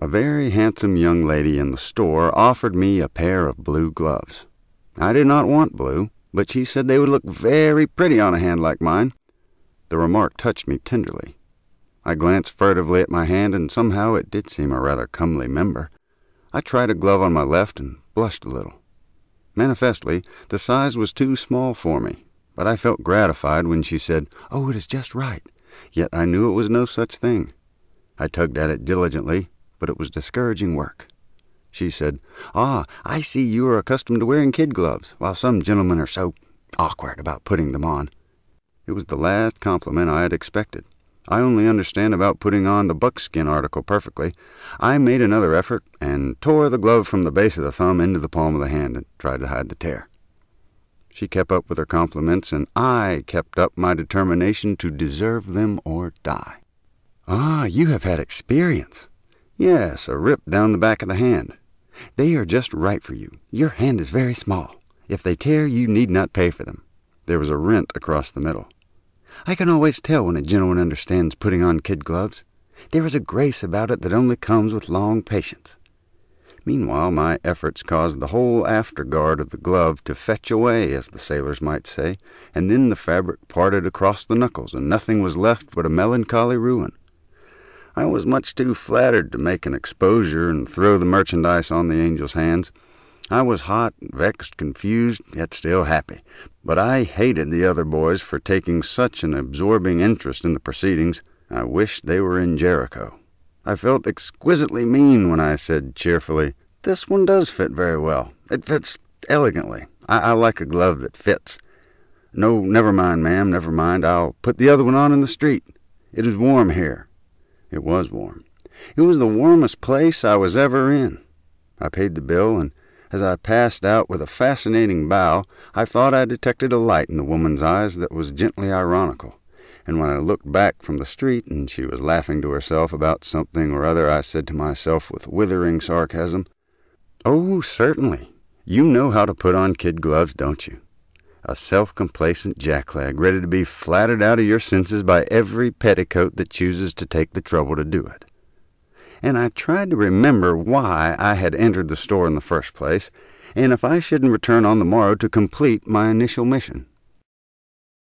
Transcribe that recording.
A very handsome young lady in the store offered me a pair of blue gloves. I did not want blue, but she said they would look very pretty on a hand like mine. The remark touched me tenderly. I glanced furtively at my hand, and somehow it did seem a rather comely member. I tried a glove on my left and blushed a little. Manifestly, the size was too small for me, but I felt gratified when she said, Oh, it is just right. Yet I knew it was no such thing. I tugged at it diligently, but it was discouraging work. She said, Ah, I see you are accustomed to wearing kid gloves, while some gentlemen are so awkward about putting them on. It was the last compliment I had expected. I only understand about putting on the buckskin article perfectly. I made another effort and tore the glove from the base of the thumb into the palm of the hand and tried to hide the tear. She kept up with her compliments, and I kept up my determination to deserve them or die. Ah, you have had experience, Yes, a rip down the back of the hand. They are just right for you. Your hand is very small. If they tear, you need not pay for them. There was a rent across the middle. I can always tell when a gentleman understands putting on kid gloves. There is a grace about it that only comes with long patience. Meanwhile, my efforts caused the whole afterguard of the glove to fetch away, as the sailors might say, and then the fabric parted across the knuckles, and nothing was left but a melancholy ruin. I was much too flattered to make an exposure and throw the merchandise on the angel's hands. I was hot, vexed, confused, yet still happy. But I hated the other boys for taking such an absorbing interest in the proceedings. I wished they were in Jericho. I felt exquisitely mean when I said cheerfully, This one does fit very well. It fits elegantly. I, I like a glove that fits. No, never mind, ma'am, never mind. I'll put the other one on in the street. It is warm here. It was warm. It was the warmest place I was ever in. I paid the bill, and as I passed out with a fascinating bow, I thought I detected a light in the woman's eyes that was gently ironical. And when I looked back from the street and she was laughing to herself about something or other, I said to myself with withering sarcasm, Oh, certainly. You know how to put on kid gloves, don't you? a self complacent jackleg ready to be flattered out of your senses by every petticoat that chooses to take the trouble to do it. And I tried to remember why I had entered the store in the first place, and if I shouldn't return on the morrow to complete my initial mission.